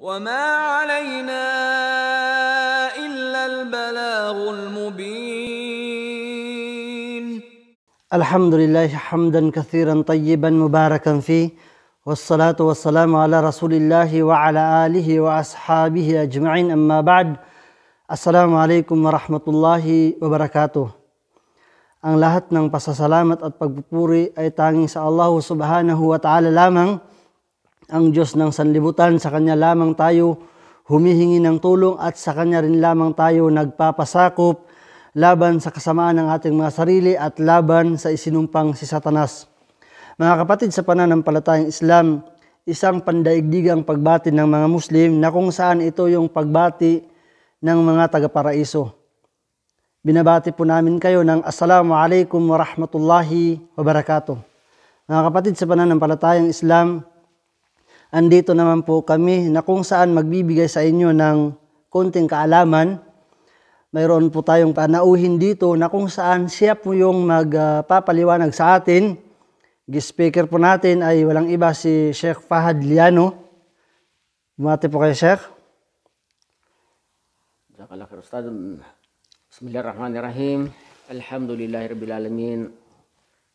وما علينا إلا البلاغ المبين الحمد لله حمدا كثيرا طيبا مباركا فيه والصلاة والسلام على رسول الله وعلى آله وأصحابه أجمعين أما بعد السلام عليكم ورحمة الله وبركاته Ang lahat ng pasasalamat at pagpupuri ay tanging sa Allah subhanahu wa ta'ala lamang ang Diyos ng sanlibutan, sa Kanya lamang tayo humihingi ng tulong at sa Kanya rin lamang tayo nagpapasakop laban sa kasamaan ng ating mga sarili at laban sa isinumpang si Satanas. Mga kapatid sa pananampalatayang Islam, isang pandaigdigang pagbati ng mga Muslim na kung saan ito yung pagbati ng mga taga-paraiso. Binabati po namin kayo ng Assalamu alaikum wa rahmatullahi wa barakatuh. Mga kapatid sa pananampalatayang Islam, andito naman po kami na kung saan magbibigay sa inyo ng konting kaalaman. Mayroon po tayong panauhin dito na kung saan siya po yung magpapaliwanag sa atin. Guest speaker po natin ay walang iba si Sheikh Fahad Liano. Bumati po kayo, Sheikh. Jazakallah khair, Ustad. Bismillahirrahmanirrahim. Alhamdulillahi Rabbil Alamin.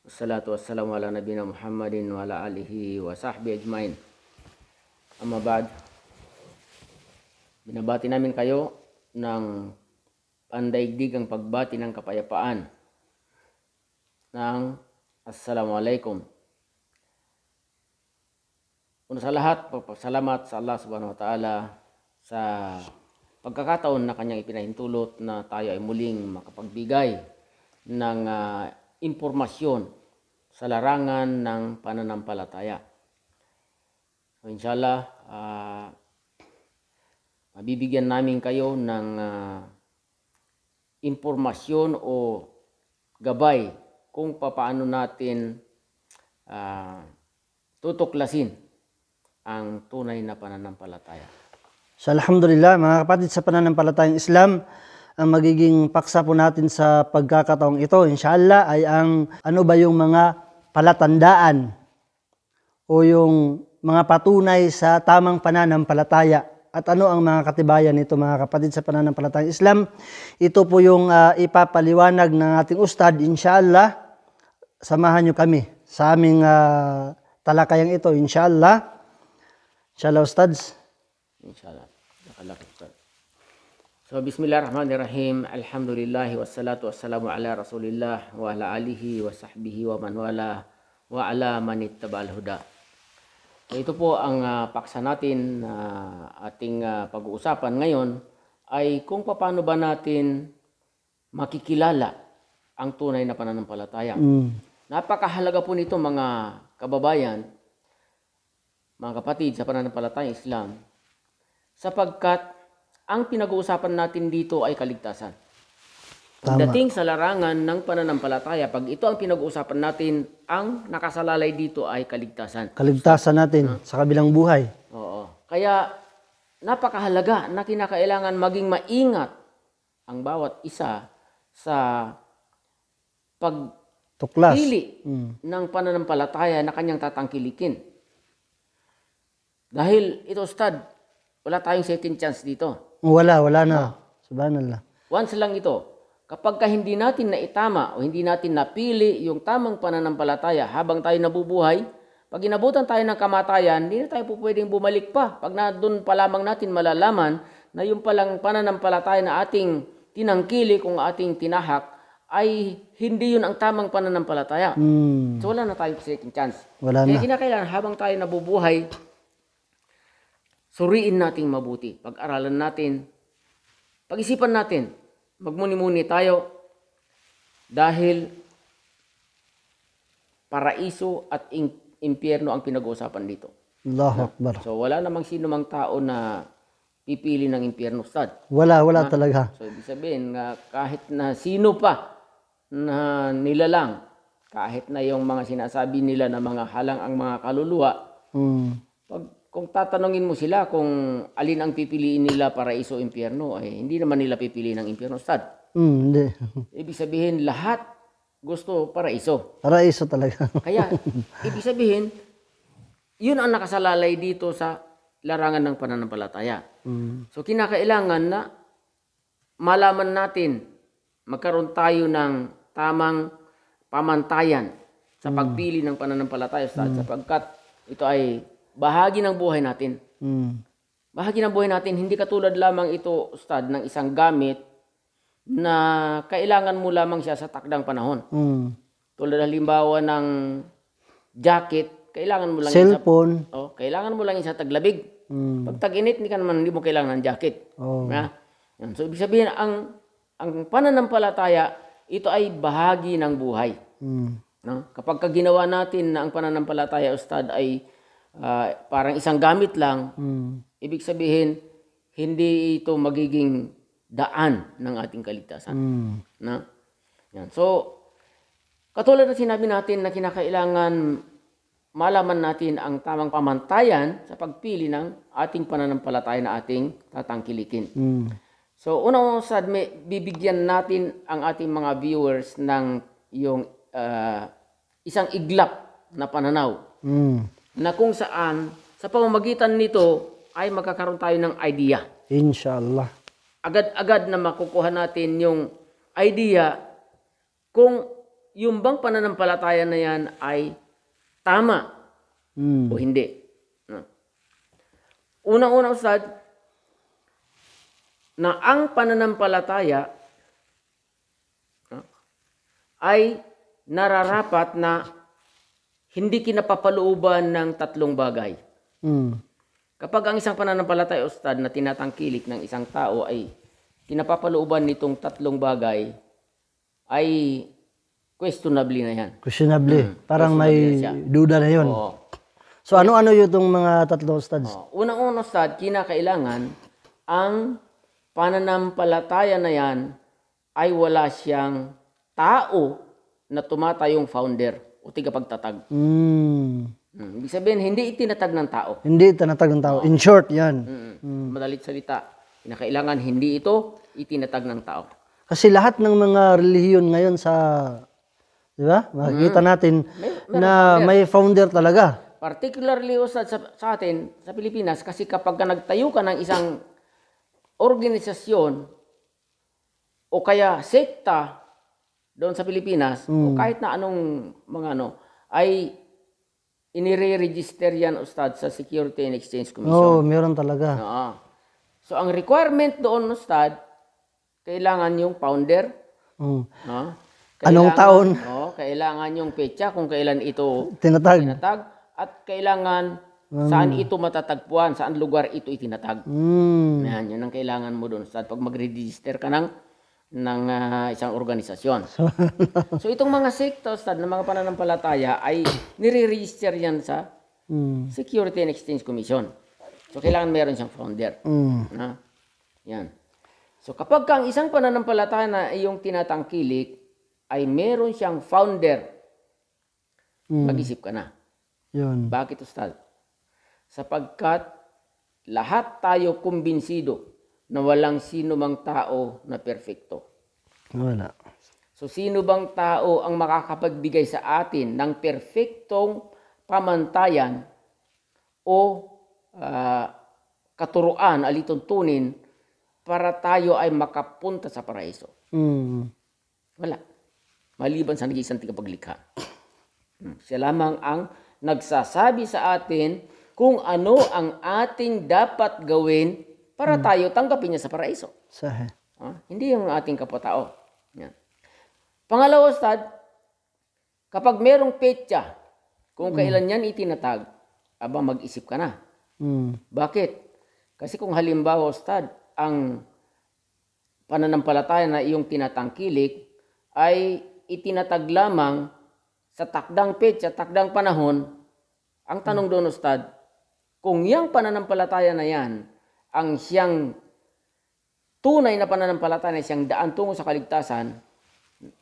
Wassalatu wassalamu ala nabina Muhammadin wa ala alihi wa sahbihi ajmain. Amabad. Binabati namin kayo ng pandaigdigang pagbati ng kapayapaan ng Assalamualaikum. Una sa lahat, salamat sa Allah subhanahu wa ta'ala sa pagkakataon na kanyang ipinahintulot na tayo ay muling makapagbigay ng uh, impormasyon sa larangan ng pananampalataya. So inshallah, uh, mabibigyan namin kayo ng uh, impormasyon o gabay kung paano natin uh, tutuklasin ang tunay na pananampalataya. So alhamdulillah mga kapatid sa pananampalatayang Islam, ang magiging paksa po natin sa pagkakataong ito inshallah ay ang ano ba yung mga palatandaan o yung mga patunay sa tamang pananampalataya. At ano ang mga katibayan nito mga kapatid sa pananampalatayang Islam? Ito po yung uh, ipapaliwanag ng ating ustad, inshallah. Samahan nyo kami sa aming uh, talakayang ito, inshallah. Inshallah, ustads. Inshallah. Nakalak, ustad. So, bismillahirrahmanirrahim. Alhamdulillah, wassalatu wassalamu ala rasulillah, wa ala alihi, wa sahbihi, wa man wala, wa ala man ittabal huda. Ito po ang uh, paksa natin na uh, ating uh, pag-uusapan ngayon ay kung paano ba natin makikilala ang tunay na pananampalataya. Mm. Napakahalaga po nito mga kababayan, mga kapatid sa pananampalataya Islam, sapagkat ang pinag-uusapan natin dito ay kaligtasan. Pagdating sa larangan ng pananampalataya, pag ito ang pinag-uusapan natin, ang nakasalalay dito ay kaligtasan. Kaligtasan natin huh? Ah. sa kabilang buhay. Oo. Kaya napakahalaga na kinakailangan maging maingat ang bawat isa sa pagpili mm. ng pananampalataya na kanyang tatangkilikin. Dahil ito, Ustad, wala tayong second chance dito. Wala, wala na. Ah. Subhanallah. Once lang ito. Kapag ka hindi natin naitama o hindi natin napili yung tamang pananampalataya habang tayo nabubuhay, pag inabutan tayo ng kamatayan, hindi na tayo po pwedeng bumalik pa. Pag na, doon pa lamang natin malalaman na yung palang pananampalataya na ating tinangkili kung ating tinahak ay hindi yun ang tamang pananampalataya. Hmm. So wala na tayong second chance. Wala Kaya na. kinakailangan habang tayo nabubuhay, suriin natin mabuti. Pag-aralan natin, pag-isipan natin, magmuni-muni tayo dahil paraiso at impyerno ang pinag-uusapan dito. Allahu Akbar. So wala namang sino mang tao na pipili ng impyerno stad. Wala, wala na, talaga. So ibig sabihin na kahit na sino pa na nilalang, kahit na yung mga sinasabi nila na mga halang ang mga kaluluwa, mm. pag kung tatanungin mo sila kung alin ang pipiliin nila para iso impyerno, eh, hindi naman nila pipiliin ang impyerno, Stad. Mm, hindi. Ibig sabihin, lahat gusto para iso. Para iso talaga. Kaya, ibig sabihin, yun ang nakasalalay dito sa larangan ng pananampalataya. Mm. So, kinakailangan na malaman natin, magkaroon tayo ng tamang pamantayan sa hmm. pagpili ng pananampalataya, Ustad, mm. sapagkat ito ay bahagi ng buhay natin. Mm. Bahagi ng buhay natin, hindi katulad lamang ito, Ustad, ng isang gamit na kailangan mo lamang siya sa takdang panahon. Mm. Tulad halimbawa ng jacket, kailangan mo lang Cellphone. Sa, oh, kailangan mo lang sa taglabig. Mm. Pag tag-init, hindi ka naman hindi mo kailangan ng jacket. Oh. Na? Yan. So, ibig sabihin, ang, ang pananampalataya, ito ay bahagi ng buhay. Mm. No? Kapag ka ginawa natin na ang pananampalataya, Ustad, ay uh, parang isang gamit lang, mm. ibig sabihin, hindi ito magiging daan ng ating kaligtasan. Mm. Na? Yan. So, katulad na sinabi natin na kinakailangan malaman natin ang tamang pamantayan sa pagpili ng ating pananampalataya na ating tatangkilikin. Mm. So, unang sad, may, bibigyan natin ang ating mga viewers ng yung uh, isang iglap na pananaw. Mm na kung saan sa pamamagitan nito ay magkakaroon tayo ng idea. Inshallah. Agad-agad na makukuha natin yung idea kung yung bang pananampalataya na yan ay tama mm. o hindi. Una-una, Ustad, na ang pananampalataya ay nararapat na hindi kinapapalooban ng tatlong bagay. Mm. Kapag ang isang pananampalatay ustad na tinatangkilik ng isang tao ay kinapapalooban nitong tatlong bagay, ay questionable na yan. Questionable. Mm. Parang questionable may siya. duda na yun. Oo. So ano-ano yung itong mga tatlong ustads? Oo. Unang-una ustad, kinakailangan ang pananampalataya na yan ay wala siyang tao na tumatayong founder o tigapagtatag. Mm. Mm. Ibig sabihin, hindi itinatag ng tao. Hindi itinatag ng tao. Oh. In short, yan. Mm. Mm. Madalit salita. Kinakailangan hindi ito itinatag ng tao. Kasi lahat ng mga relihiyon ngayon sa, di ba? Makikita mm. natin may, may, na may founder talaga. Particularly oh, sa, sa, sa atin, sa Pilipinas, kasi kapag ka nagtayo ka ng isang organisasyon o kaya sekta doon sa Pilipinas mm. o hmm. kahit na anong mga ano ay inire-register yan ustad sa Security and Exchange Commission. Oh, meron talaga. Oo. So ang requirement doon ustad kailangan yung founder. Mm. No? anong taon? No, kailangan yung petsa kung kailan ito tinatag. tinatag at kailangan mm. saan ito matatagpuan, saan lugar ito itinatag. Mm. Yan, yun ang kailangan mo doon ustad pag mag-register ka ng ng uh, isang organisasyon. so itong mga sekta, Ustad, mga pananampalataya ay nire-register yan sa mm. Security and Exchange Commission. So kailangan meron siyang founder. Mm. Na? Yan. So kapag ang isang pananampalataya na iyong tinatangkilik ay meron siyang founder, mm. mag-isip ka na. Yun. Bakit Ustad? Sapagkat lahat tayo kumbinsido na walang sino mang tao na perfecto. Wala. So sino bang tao ang makakapagbigay sa atin ng perfectong pamantayan o uh, katuruan, alituntunin para tayo ay makapunta sa paraiso? Mm. Wala. Maliban sa nag-iisang tagapaglikha. Hmm. Siya lamang ang nagsasabi sa atin kung ano ang ating dapat gawin para hmm. tayo tanggapin niya sa paraiso. Sahe. Ah, hindi yung ating kapatao. Yan. Pangalawa, Ustad, kapag merong petya, kung hmm. kailan yan itinatag, aba mag-isip ka na. Hmm. Bakit? Kasi kung halimbawa, Ustad, ang pananampalataya na iyong tinatangkilik ay itinatag lamang sa takdang petsa, takdang panahon, ang tanong hmm. doon, Ustad, kung yang pananampalataya na yan ang siyang tunay na pananampalataya na siyang daan tungo sa kaligtasan,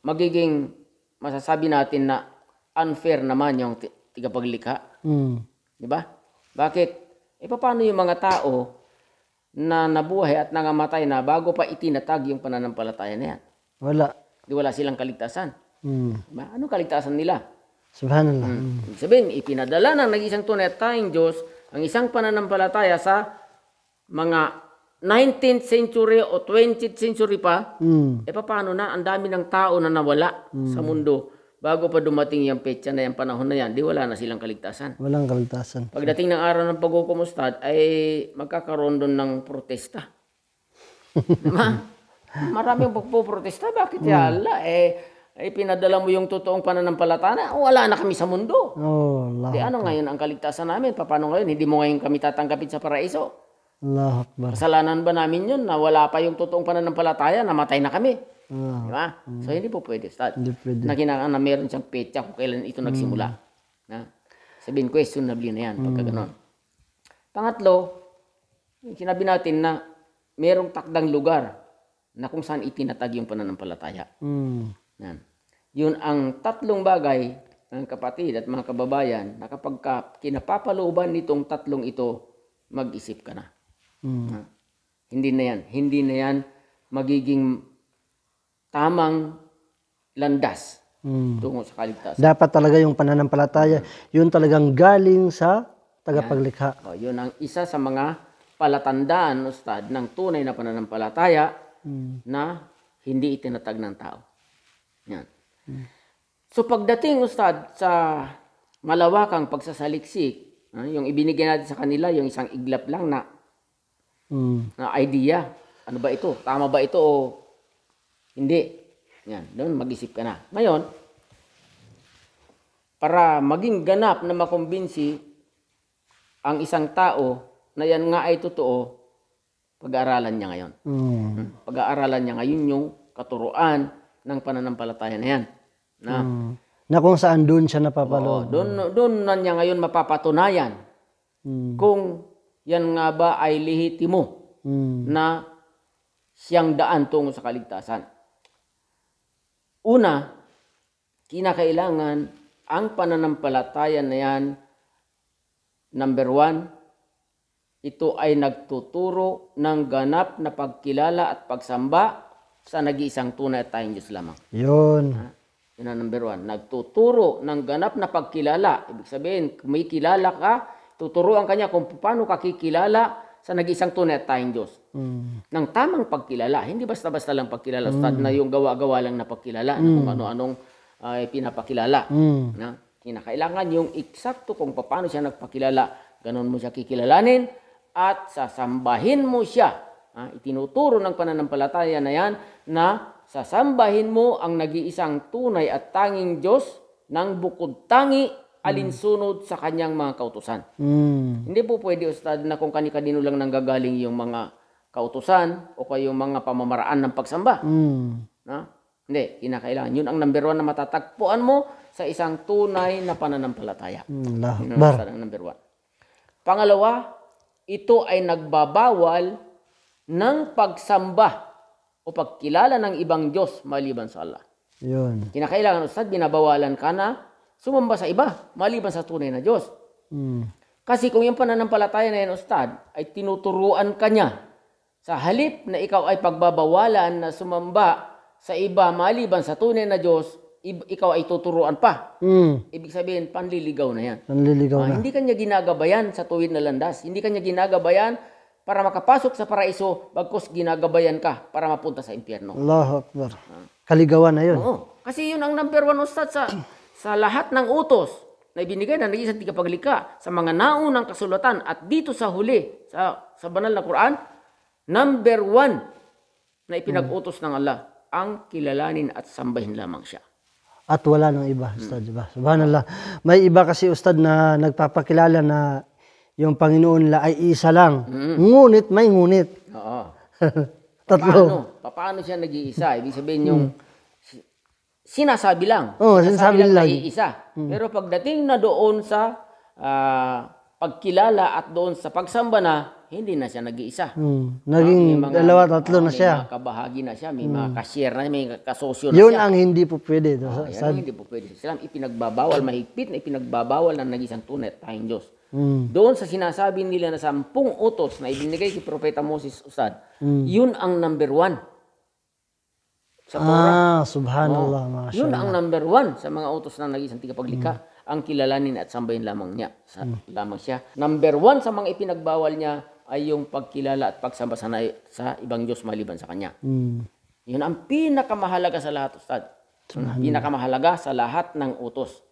magiging masasabi natin na unfair naman yung tigapaglikha. Mm. Di ba? Bakit? E paano yung mga tao na nabuhay at nangamatay na bago pa itinatag yung pananampalataya na yan? Wala. Di wala silang kaligtasan. Mm. Diba? Anong kaligtasan nila? Subhanallah. Mm. Sabihin, ipinadala ng nag-isang tunay at tayong Diyos ang isang pananampalataya sa mga 19th century o 20th century pa, mm. eh paano na, ang dami ng tao na nawala mm. sa mundo bago pa dumating yung petsa na yung panahon na yan, di wala na silang kaligtasan. Walang kaligtasan. Pagdating ng araw ng pagkukumustad, ay magkakaroon doon ng protesta. Diba? Maraming protesta Bakit mm. yala? Eh, eh, pinadala mo yung totoong pananampalatana, wala na kami sa mundo. Oh, Allah. di ano ngayon ang kaligtasan namin? Paano ngayon? Hindi mo ngayon kami tatanggapin sa paraiso? Allah Akbar. Kasalanan ba namin yun na wala pa yung totoong pananampalataya, namatay na kami? Allah. Di ba? Mm. So hindi po pwede, Ustad. Hindi pwede. Na, kinaka, na meron siyang petya kung kailan ito hmm. nagsimula. Mm. Na? Sabihin, questionable na yan, pagka mm. ganon. Pangatlo, sinabi natin na merong takdang lugar na kung saan itinatag yung pananampalataya. Mm. Yan. Yun ang tatlong bagay ng kapatid at mga kababayan na kapag ka kinapapalooban nitong tatlong ito, mag-isip ka na. Mm. Hindi na yan. Hindi na yan magiging tamang landas mm. tungo sa kaligtasan. Dapat talaga yung pananampalataya, yun talagang galing sa tagapaglikha. Yan. O, oh, yun ang isa sa mga palatandaan, Ustad, ng tunay na pananampalataya mm. na hindi itinatag ng tao. Yan. Hmm. So pagdating, Ustad, sa malawakang pagsasaliksik, ah, yung ibinigay natin sa kanila, yung isang iglap lang na mm. na idea. Ano ba ito? Tama ba ito o hindi? Yan, doon mag-isip ka na. Ngayon, para maging ganap na makumbinsi ang isang tao na yan nga ay totoo, pag-aaralan niya ngayon. Mm. Hmm. Pag-aaralan niya ngayon yung katuruan ng pananampalataya na yan. Na, mm. na kung saan doon siya napapalo. doon, doon na niya ngayon mapapatunayan mm. kung yan nga ba ay lehitimo hmm. na siyang daan tungo sa kaligtasan? Una, kinakailangan ang pananampalataya na yan, number one, ito ay nagtuturo ng ganap na pagkilala at pagsamba sa nag-iisang tunay at tayong Diyos lamang. Yun. Ha? Yun ang number one. Nagtuturo ng ganap na pagkilala. Ibig sabihin, may kilala ka Tuturuan kanya kung paano kakikilala sa nag-isang tunay at tayong Diyos. Mm. Ng tamang pagkilala, hindi basta-basta lang pagkilala, mm. Stad na yung gawa-gawa lang na pagkilala, mm. na kung mm. ano-anong uh, ah, pinapakilala. Mm. Na, kinakailangan yung eksakto kung paano siya nagpakilala, ganun mo siya kikilalanin at sasambahin mo siya. Ha? Itinuturo ng pananampalataya na yan na sasambahin mo ang nag-iisang tunay at tanging Diyos ng bukod tangi alinsunod sa kanyang mga kautusan. Mm. Hindi po pwede ustad na kung kani-kanino lang nanggagaling yung mga kautusan o kayong mga pamamaraan ng pagsamba. Mm. Na? Hindi, kinakailangan. Yun ang number one na matatagpuan mo sa isang tunay na pananampalataya. Allah. Hmm, Yun ang number one. Pangalawa, ito ay nagbabawal ng pagsamba o pagkilala ng ibang Diyos maliban sa Allah. Yun. Kinakailangan, Ustad, binabawalan ka na sumamba sa iba, maliban sa tunay na Diyos. Mm. Kasi kung yung pananampalataya na yan, Ustad, ay tinuturuan ka niya sa halip na ikaw ay pagbabawalan na sumamba sa iba maliban sa tunay na Diyos, ikaw ay tuturuan pa. Mm. Ibig sabihin, panliligaw na yan. Panliligaw ah, na. Hindi kanya ginagabayan sa tuwid na landas. Hindi kanya ginagabayan para makapasok sa paraiso, bagkus ginagabayan ka para mapunta sa impyerno. Allahu Akbar. Ah. Kaligawan na yun. Oo. Kasi yun ang number one ustad sa sa lahat ng utos na ibinigay ng nag-iisang tagapaglikha sa mga naunang kasulatan at dito sa huli sa, sa banal na Quran, number one na ipinag-utos ng Allah, ang kilalanin at sambahin lamang siya. At wala nang iba, Ustad, diba? Subhanallah. May iba kasi, Ustad, na nagpapakilala na yung Panginoon la ay isa lang. Mm. Ngunit may ngunit. Oo. Tatlo. Paano? Paano siya nag-iisa? Ibig sabihin yung mm sinasabi lang. Oo, oh, sinasabi, sinasabi lang. Isa. Hmm. Pero pagdating na doon sa uh, pagkilala at doon sa pagsamba na, hindi na siya nag-iisa. Hmm. Naging uh, mga, dalawa, tatlo na ah, siya. May mga kabahagi na siya, may hmm. mga kasyer na, may kasosyo na Yun siya. ang hindi po pwede. Ah, yan ang hindi po pwede. Islam, ipinagbabawal, mahigpit na ipinagbabawal na nag-isang tunay at tayong Diyos. Mm. Doon sa sinasabi nila na sampung utos na ibinigay kay Propeta Moses Usad, mm. yun ang number one sa Torah. Ah, subhanallah. Oh, mashallah. yun ang number one sa mga utos ng nag-isang tagapaglikha. Hmm. Ang kilalanin at sambahin lamang niya. Sa, hmm. Lamang siya. Number one sa mga ipinagbawal niya ay yung pagkilala at pagsamba sa, sa ibang Diyos maliban sa Kanya. Hmm. Yun ang pinakamahalaga sa lahat, Ustad. pinakamahalaga sa lahat ng utos.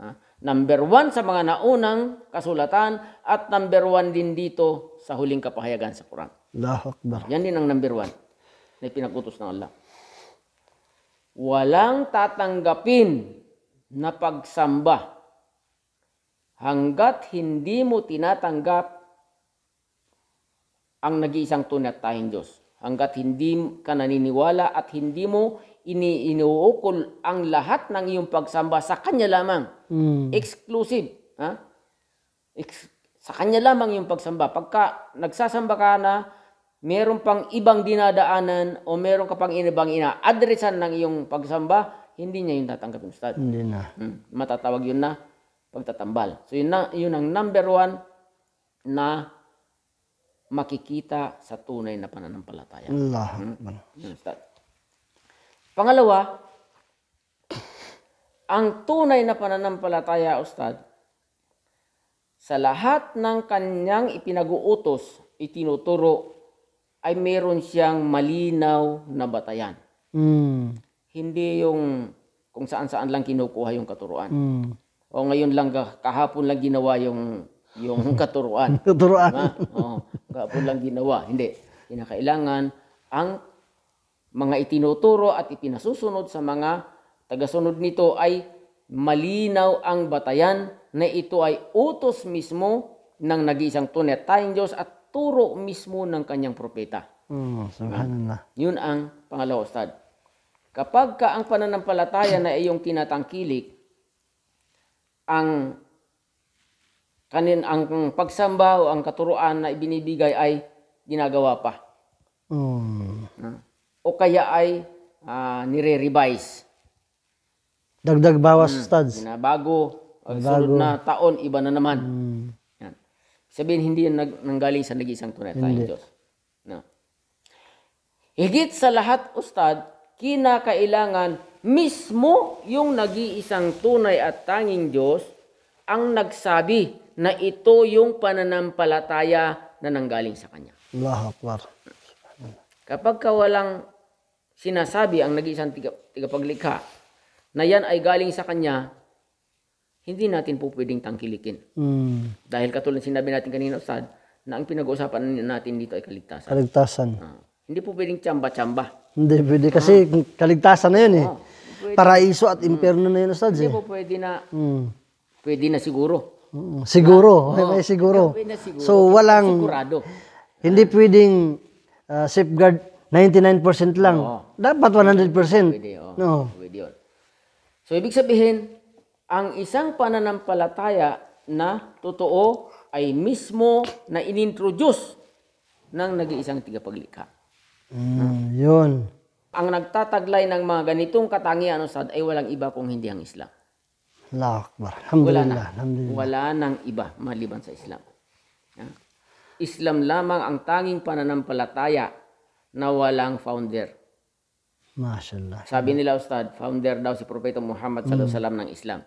Ha? Number one sa mga naunang kasulatan at number one din dito sa huling kapahayagan sa Quran. Allahu Akbar. Yan din ang number one na ipinagutos ng Allah walang tatanggapin na pagsamba hanggat hindi mo tinatanggap ang nag-iisang tunay at tayong Diyos. Hanggat hindi ka naniniwala at hindi mo iniinuukol ang lahat ng iyong pagsamba sa Kanya lamang. Mm. Exclusive. Ha? Ex- sa Kanya lamang yung pagsamba. Pagka nagsasamba ka na meron pang ibang dinadaanan o meron ka pang ibang ina-addressan ng iyong pagsamba, hindi niya yun tatanggapin, Ustad. Hindi na. Hmm. Matatawag yun na pagtatambal. So yun, na, yun ang number one na makikita sa tunay na pananampalataya. Allah. Hmm? Yun, Ustad. Pangalawa, ang tunay na pananampalataya, Ustad, sa lahat ng kanyang ipinag-uutos, itinuturo ay meron siyang malinaw na batayan. Mm. Hindi yung kung saan-saan lang kinukuha yung katuruan. Mm. O ngayon lang kahapon lang ginawa yung yung katuruan. katuruan. Diba? Oo, kahapon lang ginawa. Hindi. Kinakailangan ang mga itinuturo at ipinasusunod sa mga tagasunod nito ay malinaw ang batayan na ito ay utos mismo ng nag-iisang tunay tayong Diyos at turo mismo ng kanyang propeta. Mm, subhanallah. Yun ang pangalawa, Ustad. Kapag ka ang pananampalataya na iyong tinatangkilik, ang kanin ang pagsamba o ang katuruan na ibinibigay ay ginagawa pa. Mm. O kaya ay uh, nire-revise. Dagdag bawas hmm. studs. Binabago. Bago. Sunod na taon, iba na naman. Mm. Sabihin, hindi yan nag- nanggaling sa nag-isang tunay tayong Diyos. No. Higit sa lahat, Ustad, kinakailangan mismo yung nag-iisang tunay at tanging Diyos ang nagsabi na ito yung pananampalataya na nanggaling sa Kanya. Allah Akbar. Kapag ka walang sinasabi ang nag-iisang tiga, tagapaglikha na yan ay galing sa Kanya, hindi natin po pwedeng tangkilikin. Mm. Dahil katulad sinabi natin kanina, Ustad, na ang pinag-uusapan natin dito ay kaligtasan. Kaligtasan. Uh, hindi po pwedeng tsamba-tsamba. Hindi pwede kasi uh, kaligtasan na yun eh. Uh, pwede. Paraiso at mm. impyerno mm. na yun, Ustad. Hindi eh. po pwede na, mm. pwede na siguro. Siguro, uh, may, may siguro. Pwede na siguro. So walang, sigurado. hindi pwedeng uh, safeguard 99% lang. Oo. Dapat 100%. Pwede, oh. No. Pwede yun. So, ibig sabihin, ang isang pananampalataya na totoo ay mismo na inintroduce ng nag-iisang tigapaglikha. Mm, yun. Ang nagtataglay ng mga ganitong katangian o sad ay walang iba kung hindi ang Islam. Allah Akbar. Alhamdulillah. Wala, na, Alhamdulillah. wala nang iba maliban sa Islam. Islam lamang ang tanging pananampalataya na walang founder. Mashallah. Sabi nila Ustad, founder daw si Propeta Muhammad mm. sallallahu alaihi wasallam ng Islam.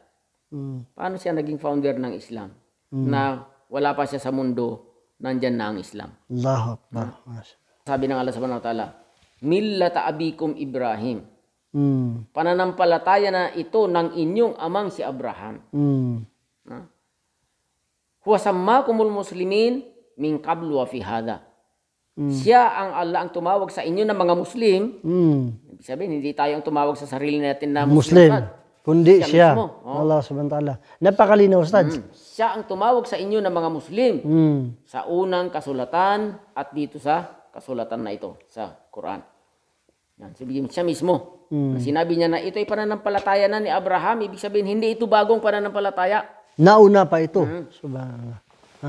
Mm. Paano siya naging founder ng Islam? Mm. Na wala pa siya sa mundo, nandyan na ang Islam. Allahu Akbar. Ah. Sabi ng Allah subhanahu wa ta'ala, Millata abikum Ibrahim. Mm. Pananampalataya na ito ng inyong amang si Abraham. Mm. Huwasammakumul muslimin min qablu wa fi hadha. Mm. Siya ang Allah ang tumawag sa inyo ng mga Muslim. Mm. Ibig sabihin, hindi tayo ang tumawag sa sarili natin na Muslim. Muslim. Kundi siya. siya. Oh. Allah subhanahu wa ta'ala. Napakalinaw, Ustaz. Mm. Siya ang tumawag sa inyo ng mga Muslim mm. sa unang kasulatan at dito sa kasulatan na ito, sa Quran. Yan, sabihin siya mismo. Mm. Sinabi niya na ito ay pananampalataya na ni Abraham. Ibig sabihin, hindi ito bagong pananampalataya. Nauna pa ito. Mm. Subhanallah.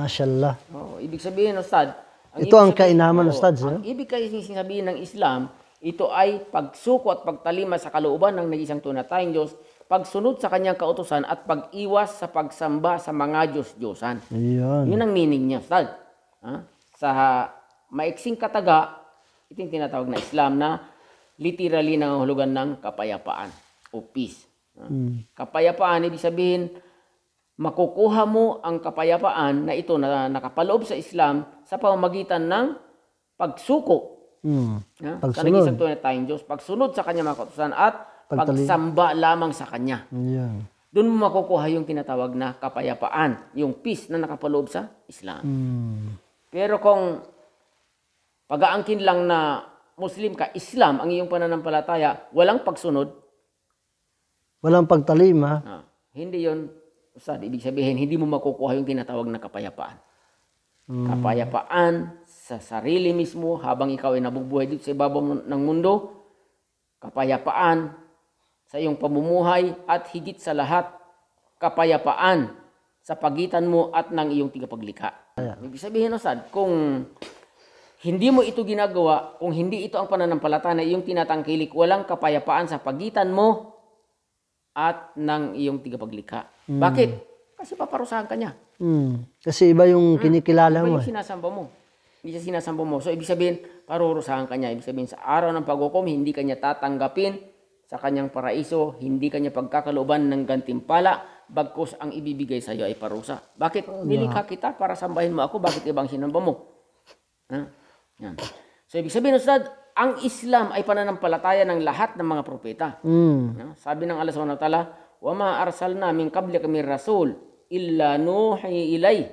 Mashallah. Oh, ibig sabihin, Ustaz. Ang ito ang sabihin, kainaman, oh, Ustaz. Ang eh. ibig kasi sinabihin ng Islam, ito ay pagsuko at pagtalima sa kalooban ng nag-isang tunatayong Diyos pagsunod sa kanyang kautosan at pag-iwas sa pagsamba sa mga Diyos-Diyosan. Ayan. Yun ang meaning niya, Ustad. Ha? Sa maiksing kataga, ito yung tinatawag na Islam na literally nangahulugan ng kapayapaan o peace. Ha? Hmm. Kapayapaan, ibig sabihin, makukuha mo ang kapayapaan na ito na nakapaloob sa Islam sa pamamagitan ng pagsuko. Hmm. Ha? Pagsunod. Sa nagisang na tayong Diyos. Pagsunod sa kanyang mga kautosan at Pagtali- pagsamba lamang sa Kanya. Yeah. Doon mo makukuha yung tinatawag na kapayapaan, yung peace na nakapaloob sa Islam. Mm. Pero kung pagaangkin lang na Muslim ka, Islam ang iyong pananampalataya, walang pagsunod. Walang pagtalima. ha? Ah, hindi yon Ustad, ibig sabihin, hindi mo makukuha yung tinatawag na kapayapaan. Mm. Kapayapaan sa sarili mismo habang ikaw ay nabubuhay dito sa ibabaw ng mundo. Kapayapaan sa iyong pamumuhay at higit sa lahat, kapayapaan sa pagitan mo at ng iyong tigapaglikha. Ibig sabihin, Osad, kung hindi mo ito ginagawa, kung hindi ito ang pananampalataya na iyong tinatangkilik, walang kapayapaan sa pagitan mo at ng iyong tigapaglikha. Mm. Bakit? Kasi paparusahan ka niya. Mm. Kasi iba yung mm. kinikilala iba mo. Eh. Iba yung sinasamba mo. Hindi siya sinasamba mo. So, ibig sabihin, parurusahan ka niya. Ibig sabihin, sa araw ng paghukom, hindi kanya tatanggapin sa kanyang paraiso, hindi kanya pagkakalooban ng gantimpala, bagkus ang ibibigay sa iyo ay parusa. Bakit nilikha kita para sambahin mo ako, bakit ibang sinamba mo? Ha? Yan. So ibig sabihin, Ustad, ang Islam ay pananampalataya ng lahat ng mga propeta. Mm. Sabi ng Allah subhanahu wa ta'ala, wa ma arsalna min qabli kami rasul illa nuhi ilay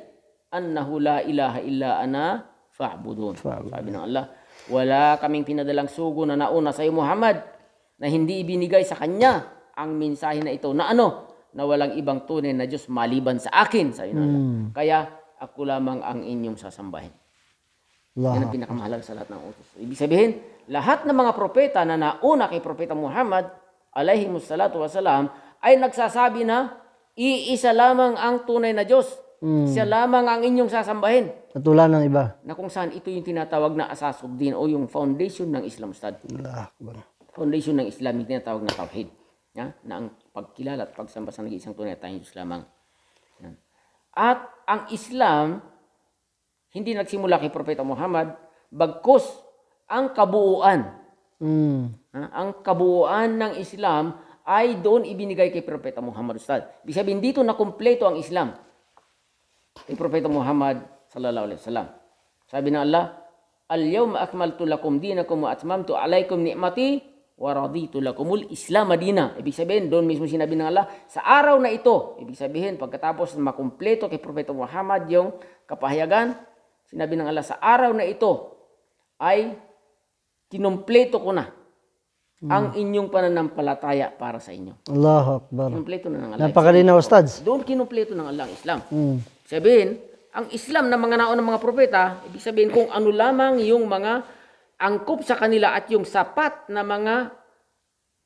annahu la ilaha illa ana fa'budun. Sabi ng Allah, wala kaming pinadalang sugo na nauna sa iyo Muhammad na hindi ibinigay sa kanya ang mensahe na ito na ano? Na walang ibang tunay na Diyos maliban sa akin. sa inyo. mm. Kaya ako lamang ang inyong sasambahin. Lahat. Yan ang pinakamahalaga sa lahat ng utos. Ibig sabihin, lahat ng mga propeta na nauna kay Propeta Muhammad, alayhi salatu wasalam, ay nagsasabi na iisa lamang ang tunay na Diyos. Mm. Siya lamang ang inyong sasambahin. At ng iba. Na kung saan ito yung tinatawag na asasubdin o yung foundation ng Islam Stud. Allah foundation ng Islam, yung tinatawag na tawhid. Ya? Na ang pagkilala at pagsamba sa nag-iisang tunay at tayong Diyos lamang. Ya? At ang Islam, hindi nagsimula kay Propeta Muhammad, bagkus ang kabuuan. Mm. Ha? Ang kabuuan ng Islam ay doon ibinigay kay Propeta Muhammad Ustad. Ibig sabihin, dito na kumpleto ang Islam. Kay Propeta Muhammad sallallahu alaihi wasallam. Sabi ng Allah, Al-yawma akmaltu lakum dinakum wa atmamtu alaykum ni'mati wa raditu lakumul Islam Madina. Ibig sabihin, doon mismo sinabi ng Allah, sa araw na ito, ibig sabihin, pagkatapos na makumpleto kay Propeta Muhammad yung kapahayagan, sinabi ng Allah, sa araw na ito ay kinumpleto ko na hmm. ang inyong pananampalataya para sa inyo. Allahu Akbar. Kinumpleto na ng Allah. Napakalinaw, Ustaz. Doon kinumpleto ng Allah ang Islam. Hmm. Sabihin, ang Islam na mga naon ng mga propeta, ibig sabihin kung ano lamang yung mga angkop sa kanila at yung sapat na mga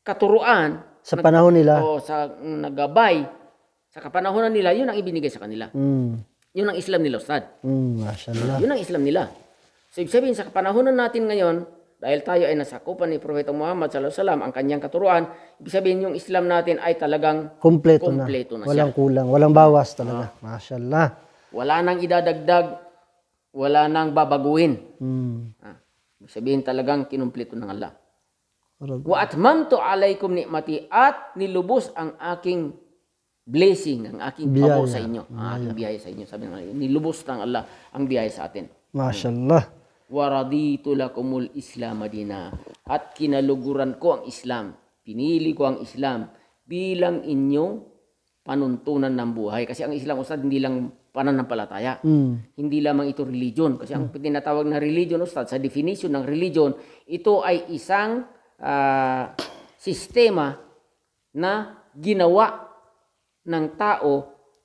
katuruan sa panahon nila o sa nagabay sa kapanahon nila yun ang ibinigay sa kanila mm. yun ang Islam nila ustad mm, mashallah. yun ang Islam nila so ibig sabihin sa kapanahon natin ngayon dahil tayo ay nasakupan ni Propeta Muhammad sallallahu alaihi wasallam ang kanyang katuruan ibig sabihin yung Islam natin ay talagang kumpleto, kumpleto na. na walang siya. kulang walang bawas talaga ah. mashallah wala nang idadagdag wala nang babaguhin mm. ah. Sabihin talagang kinumpleto ng Allah. Wa atmamtu alaykum ni'mati at nilubos ang aking blessing, ang aking pabor sa inyo, ah, ang biyaya sa inyo. Sabi ng Allah, nilubos ng Allah ang biyaya sa atin. Mashallah. Wa raditu lakumul Islam madina at kinaluguran ko ang Islam. Pinili ko ang Islam bilang inyong panuntunan ng buhay. Kasi ang Islam, ustad, hindi lang pananampalataya. Mm. Hindi lamang ito religion. Kasi mm. ang tinatawag na religion, Ustad, sa definition ng religion, ito ay isang uh, sistema na ginawa ng tao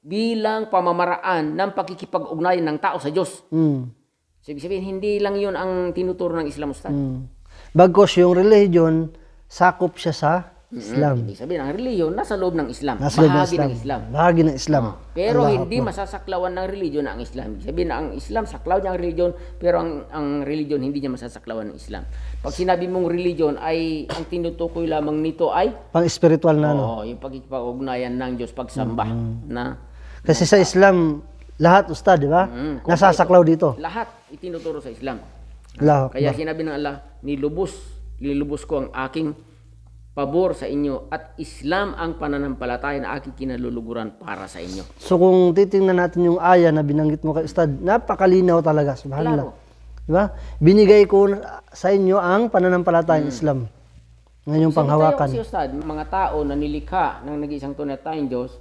bilang pamamaraan ng pakikipag-ugnayan ng tao sa Diyos. Mm. So, ibig sabihin, hindi lang yun ang tinuturo ng Islam, Ustad. Mm. Bagos yung religion, sakop siya sa Islam. Mm-hmm. Ibig sabihin, ang reliyon nasa loob ng Islam. Nasa loob Bahagi ng Islam. Bahagi ng Islam. Oh. Pero Allah hindi Akbar. masasaklawan ng reliyon ang Islam. Ibig sabihin, ang Islam, saklaw niya ang reliyon, pero ang, ang reliyon hindi niya masasaklawan ng Islam. Pag sinabi mong reliyon, ay ang tinutukoy lamang nito ay? Pang-spiritual na. Oo, oh, yung pagkikipag-ugnayan ng Diyos, pagsamba. Mm-hmm. Na, Kasi na, sa Islam, lahat usta, di ba? Mm-hmm. Nasasaklaw dito. Lahat itinuturo sa Islam. Allah Kaya sinabi ng Allah, nilubos, nilubos ko ang aking pabor sa inyo at Islam ang pananampalataya na aking kinaluluguran para sa inyo. So kung titingnan natin yung aya na binanggit mo kay Ustad, napakalinaw talaga, subhanallah. Di ba? Binigay ko sa inyo ang pananampalataya hmm. Islam. Ngayon so, panghawakan. Tayo kasi Ustad, mga tao na nilikha ng nag-iisang tunay tayong Diyos,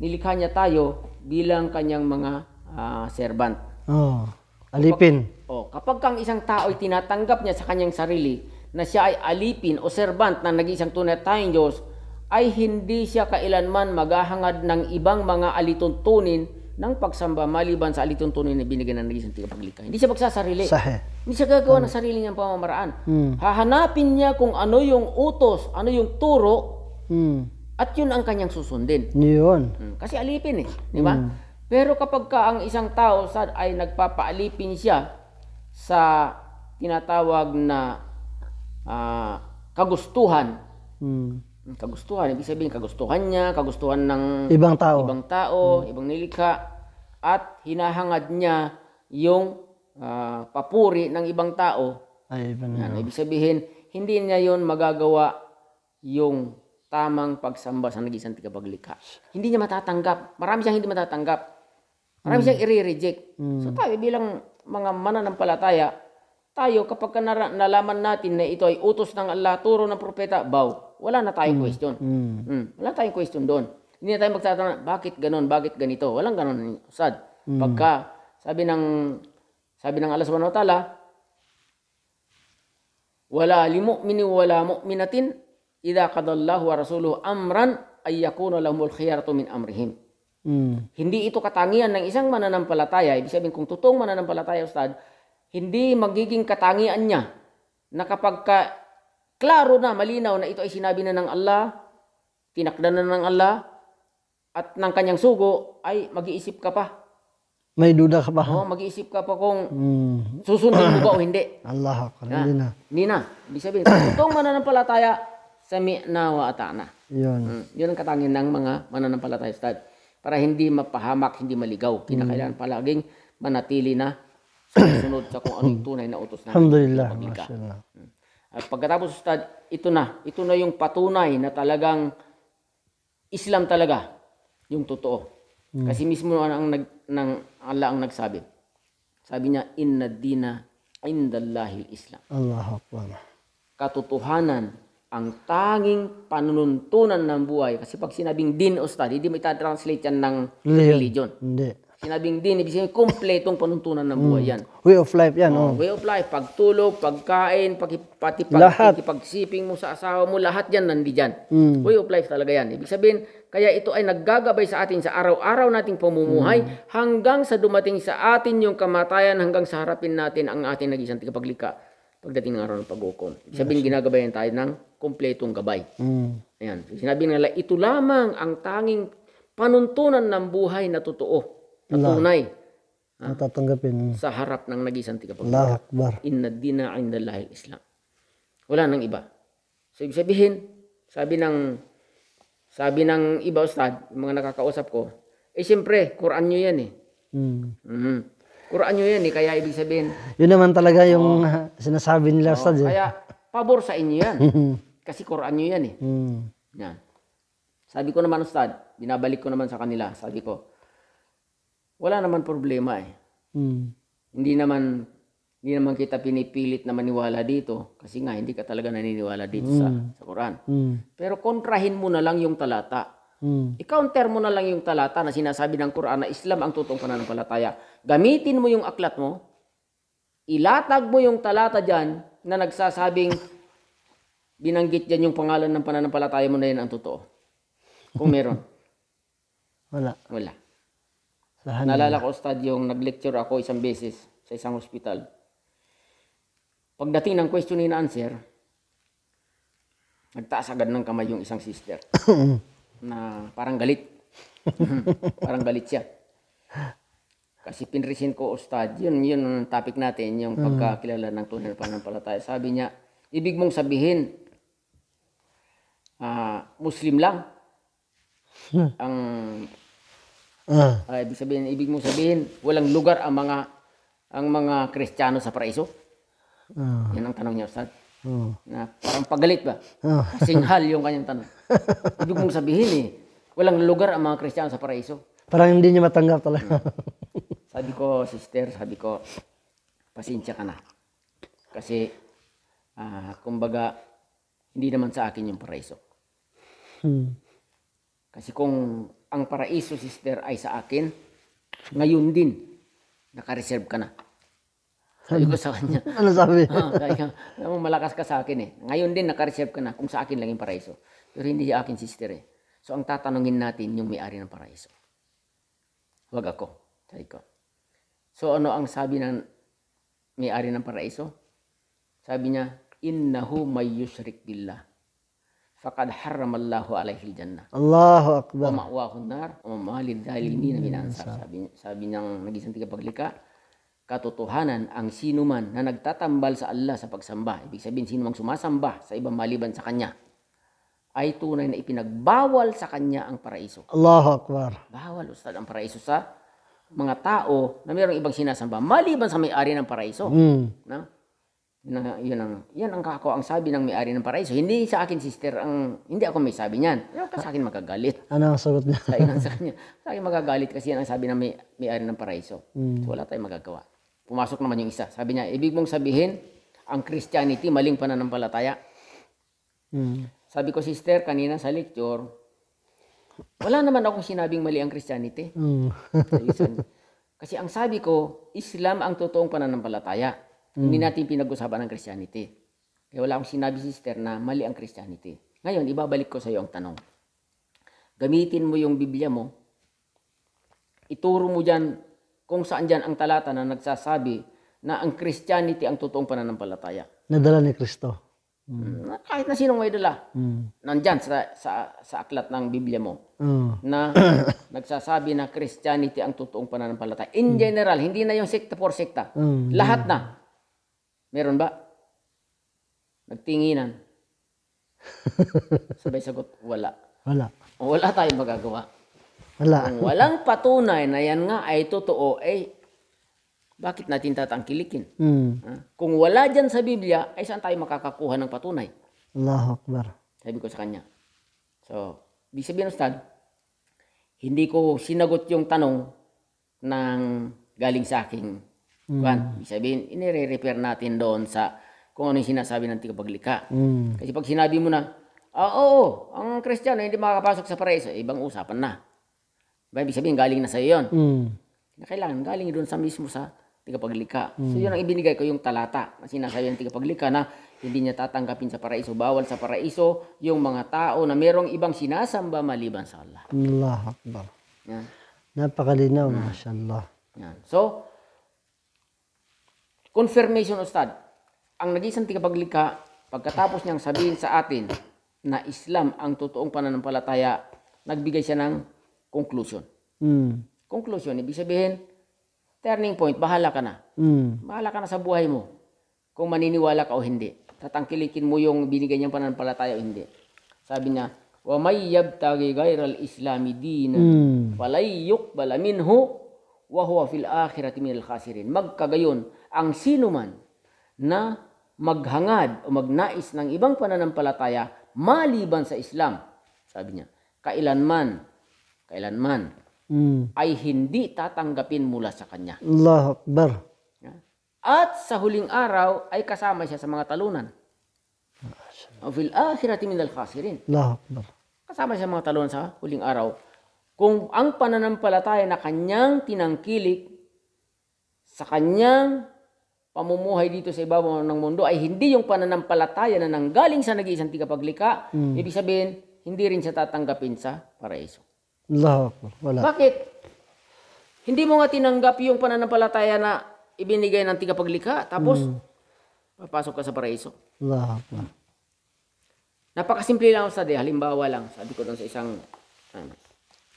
nilikha niya tayo bilang kanyang mga uh, servant. Oh, alipin. Kapag, oh, kapag kang isang tao ay tinatanggap niya sa kanyang sarili, na siya ay alipin o servant na nag-iisang tunay tayong Diyos, ay hindi siya kailanman maghahangad ng ibang mga alituntunin ng pagsamba maliban sa alituntunin na binigay ng nag-iisang tagapaglikha. Hindi siya magsasarili. Sahe. Hindi siya gagawa ng hmm. sarili niyang pamamaraan. Hmm. Hahanapin niya kung ano yung utos, ano yung turo, hmm. At yun ang kanyang susundin. Yun. Hmm. Kasi alipin eh. Di ba? Hmm. Pero kapag ka ang isang tao sad ay nagpapaalipin siya sa tinatawag na uh, kagustuhan. Hmm. Kagustuhan, ibig sabihin kagustuhan niya, kagustuhan ng ibang tao, ibang tao, hmm. ibang nilikha at hinahangad niya yung uh, papuri ng ibang tao. Ay, ibang Yan, ibig sabihin, hindi niya yon magagawa yung tamang pagsamba sa nag iisang tagapaglikha. Hindi niya matatanggap. Marami siyang hindi matatanggap. Marami mm. siyang i-reject. Mm. So hmm. tayo bilang mga mananampalataya, tayo kapag nalaman natin na ito ay utos ng Allah, turo ng propeta, bow. Wala na tayong mm. question. Mm. Mm. Wala tayong question doon. Hindi na tayo magtatanong, bakit ganon, bakit ganito? Walang ganon, sad. Mm. Pagka, sabi ng, sabi ng Allah subhanahu wa ta'ala, wala limu'mini wala mu'minatin idha qadallahu wa rasuluhu amran ay yakuna lahumul khiyaratu min amrihim. Mm. Hindi ito katangian ng isang mananampalataya. Ibig sabihin, kung totoong mananampalataya, Ustad, hindi magiging katangian niya na kapag ka, klaro na, malinaw na ito ay sinabi na ng Allah, tinakda na ng Allah, at ng kanyang sugo, ay mag-iisip ka pa. May duda ka pa? Oo, mag-iisip ka pa kung hmm. susundin mo ba o hindi. Allah akbar, hindi na. Hindi na. Ibig sabihin, totoong mananampalataya, sami'na wa ata'na. Yun. Mm, yun ang katangin ng mga mananampalataya, Ustad. Para hindi mapahamak, hindi maligaw. Kinakailangan mm. palaging manatili na sunod sa kung anong hmm. tunay na utos na Alhamdulillah. Mashallah. Hmm. At pagkatapos ustad, ito na. Ito na yung patunay na talagang Islam talaga. Yung totoo. Hmm. Kasi mismo ang, ang, nag, ng, Allah ang nagsabi. Sabi niya, Inna dina indallahil Islam. Allah Akbar. Katotohanan ang tanging panununtunan ng buhay. Kasi pag sinabing din, ustad, hindi mo itatranslate yan ng religion. Hindi. Sinabing din, ibig sabihin, kompletong panuntunan ng buhay mm. yan. Way of life yan. Oh, oh. Way of life, pagtulog, pagkain, pag, pati pagkipagsiping mo sa asawa mo, lahat yan nandiyan. Mm. Way of life talaga yan. Ibig sabihin, kaya ito ay naggagabay sa atin sa araw-araw nating pamumuhay mm. hanggang sa dumating sa atin yung kamatayan, hanggang sa harapin natin ang ating nag-isang tagapaglika pagdating ng araw ng pag-ukon. Ibig sabihin, yes. ginagabayan tayo ng kompletong gabay. Mm. Ayan. Sinabi nila, ito lamang ang tanging panuntunan ng buhay na totoo patunay na tatanggapin sa harap ng nag-isang Akbar Inna dina indallahi islam. Wala nang iba. So, ibig sabihin, sabi ng sabi ng iba ustad, mga nakakausap ko, eh siyempre, Quran nyo yan eh. Mm. mm Quran nyo yan eh, kaya ibig sabihin. Yun naman talaga yung oh, sinasabi nila oh, Eh. Kaya, pabor sa inyo yan. Hmm. Kasi Quran nyo yan eh. Mm. Yan. Sabi ko naman ustad, binabalik ko naman sa kanila, sabi ko, wala naman problema eh. Mm. Hindi naman hindi naman kita pinipilit na maniwala dito kasi nga hindi ka talaga naniniwala dito mm. sa hmm. sa Quran. Mm. Pero kontrahin mo na lang yung talata. Mm. I-counter mo na lang yung talata na sinasabi ng Quran na Islam ang totoong pananampalataya. Gamitin mo yung aklat mo, ilatag mo yung talata diyan na nagsasabing binanggit diyan yung pangalan ng pananampalataya mo na yan ang totoo. Kung meron. Wala. Wala. Sa Hanila. Naalala ko, Ustad, yung nag-lecture ako isang beses sa isang hospital. Pagdating ng question and answer, nagtaas agad ng kamay yung isang sister. na parang galit. parang galit siya. Kasi pinresent ko, Ustad, yun, yun ang topic natin, yung mm. pagkakilala ng tunay ng palataya. Sabi niya, ibig mong sabihin, uh, Muslim lang ang Uh. Ah, ibig sabihin, ibig mo sabihin, walang lugar ang mga ang mga Kristiyano sa paraiso? Uh. Yan ang tanong niya, Ustad. Uh. Na parang pagalit ba? Uh. Singhal yung kanyang tanong. ibig mong sabihin eh, walang lugar ang mga Kristiyano sa paraiso. Parang hindi niya matanggap talaga. sabi ko, sister, sabi ko, pasensya ka na. Kasi, uh, kumbaga, hindi naman sa akin yung paraiso. Hmm. Kasi kung ang paraiso, sister, ay sa akin, ngayon din, nakareserve ka na. Sabi ko sa ano? kanya. ano sabi? Ah, kaya, malakas ka sa akin eh. Ngayon din, nakareserve ka na kung sa akin lang yung paraiso. Pero hindi sa akin, sister eh. So, ang tatanungin natin yung may-ari ng paraiso. Huwag ako. Sabi ko. So, ano ang sabi ng may-ari ng paraiso? Sabi niya, innahu may yushrik billah faqad harramallahu alayhi jannah. Allahu Akbar. Wa ma'wahu nar, wa ma'alid zalimin min ansar. Sabi, sabi ng nagisang paglika katotohanan ang sino man na nagtatambal sa Allah sa pagsamba, ibig sabihin sino mang sumasamba sa ibang maliban sa Kanya, ay tunay na ipinagbawal sa Kanya ang paraiso. Allahu Akbar. Bawal, Ustad, ang paraiso sa mga tao na mayroong ibang sinasamba maliban sa may-ari ng paraiso. Mm. Na? Na, yun ang, yan ang kako ang sabi ng may-ari ng paraiso. Hindi sa akin, sister, ang, hindi ako may sabi niyan. Ano ka sa akin magagalit? Ano ang sagot niya? sa, akin, sa, kanya, sa akin magagalit kasi yan ang sabi ng may, may-ari ng paraiso. Mm. So wala tayong magagawa. Pumasok naman yung isa. Sabi niya, ibig mong sabihin, ang Christianity, maling pananampalataya. Mm. Sabi ko, sister, kanina sa lecture, wala naman akong sinabing mali ang Christianity. Mm. Kasi ang sabi ko, Islam ang totoong pananampalataya. Mm. Hindi hmm. natin pinag-usapan ang Christianity. Kaya wala akong sinabi, sister, na mali ang Christianity. Ngayon, ibabalik ko sa iyo ang tanong. Gamitin mo yung Biblia mo, ituro mo dyan kung saan dyan ang talata na nagsasabi na ang Christianity ang totoong pananampalataya. Nadala ni Kristo. Mm. Kahit na sinong may dala. Mm. Nandyan sa, sa, sa aklat ng Biblia mo. Mm. Na nagsasabi na Christianity ang totoong pananampalataya. In mm. general, hindi na yung sekta for sekta. Mm. Lahat na. Meron ba? Nagtinginan. Sabay sagot, wala. Wala. O Wala tayong magagawa. Wala. Kung walang patunay na yan nga ay totoo, eh, bakit natin tatangkilikin? Mm. Kung wala dyan sa Biblia, ay saan tayo makakakuha ng patunay? Allahu Akbar. Sabi ko sa kanya. So, ibig sabihin, Ustad, hindi ko sinagot yung tanong ng galing sa aking Mm. Sabihin, inire-refer natin doon sa kung ano yung sinasabi ng tagapaglikha. Mm. Kasi pag sinabi mo na, ah, oo, ang kristyano hindi makakapasok sa paraiso, eh, ibang usapan na. Ba, ibig sabihin, galing na sa iyo yun. Mm. kailangan galing doon sa mismo sa tagapaglikha. Mm. So yun ang ibinigay ko yung talata na sinasabi ng tagapaglikha na hindi niya tatanggapin sa paraiso. Bawal sa paraiso yung mga tao na merong ibang sinasamba maliban sa Allah. Allah Akbar. Yan. Napakalinaw, hmm. mashallah. Yan. So, Confirmation, Ustad. Ang nagisang isang pagkatapos niyang sabihin sa atin na Islam ang totoong pananampalataya, nagbigay siya ng conclusion. Mm. Conclusion, ibig sabihin, turning point, bahala ka na. Mm. Bahala ka na sa buhay mo. Kung maniniwala ka o hindi. Tatangkilikin mo yung binigay niyang pananampalataya o hindi. Sabi niya, wa may yabtagi gairal islami dinan mm. falay minhu wa huwa fil akhirati minal khasirin. Magkagayon ang sino man na maghangad o magnais ng ibang pananampalataya maliban sa Islam. Sabi niya, kailanman, kailanman, mm. ay hindi tatanggapin mula sa kanya. Allah Akbar. At sa huling araw ay kasama siya sa mga talunan. O fil akhirati minal khasirin. Allah Akbar. Kasama siya sa mga talunan sa huling araw kung ang pananampalataya na kanyang tinangkilik sa kanyang pamumuhay dito sa ibabaw ng mundo ay hindi yung pananampalataya na nanggaling sa nag-iisang tagapaglikha, mm. ibig sabihin, hindi rin siya tatanggapin sa paraiso. Allah Akbar. Wala. Bakit? Hindi mo nga tinanggap yung pananampalataya na ibinigay ng tagapaglikha, tapos mm. papasok ka sa paraiso. Allah Akbar. Napakasimple lang sa de, halimbawa lang, sabi ko doon sa isang ano,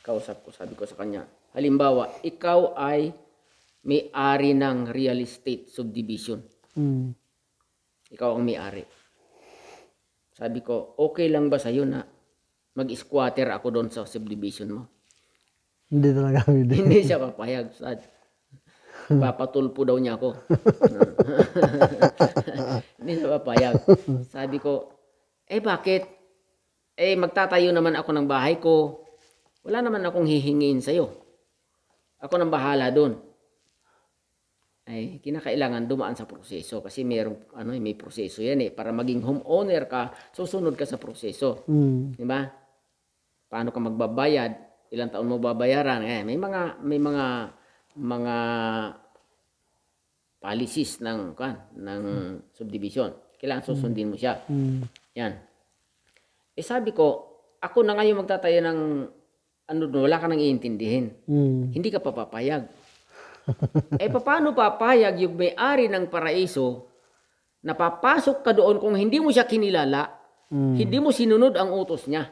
kausap ko. Sabi ko sa kanya, halimbawa, ikaw ay may-ari ng real estate subdivision. Mm. Ikaw ang may-ari. Sabi ko, okay lang ba sa'yo na mag-squatter ako doon sa subdivision mo? Hindi talaga kami doon. Hindi siya papayag. Sad. Papatulpo daw niya ako. Hindi siya papayag. Sabi ko, eh bakit? Eh magtatayo naman ako ng bahay ko wala naman akong hihingin sa'yo. Ako nang bahala doon. Ay, kinakailangan dumaan sa proseso kasi merong ano, eh, may proseso yan eh. Para maging homeowner ka, susunod ka sa proseso. Mm. Di ba? Paano ka magbabayad? Ilang taon mo babayaran? Eh, may mga may mga mga policies ng kan ng mm. subdivision. Kailangan susundin mo siya. Mm. Yan. Eh sabi ko, ako na ngayon magtatayo ng ano doon, wala ka nang iintindihin. Mm. Hindi ka papapayag. eh paano papayag yung may-ari ng paraiso na papasok ka doon kung hindi mo siya kinilala, mm. hindi mo sinunod ang utos niya.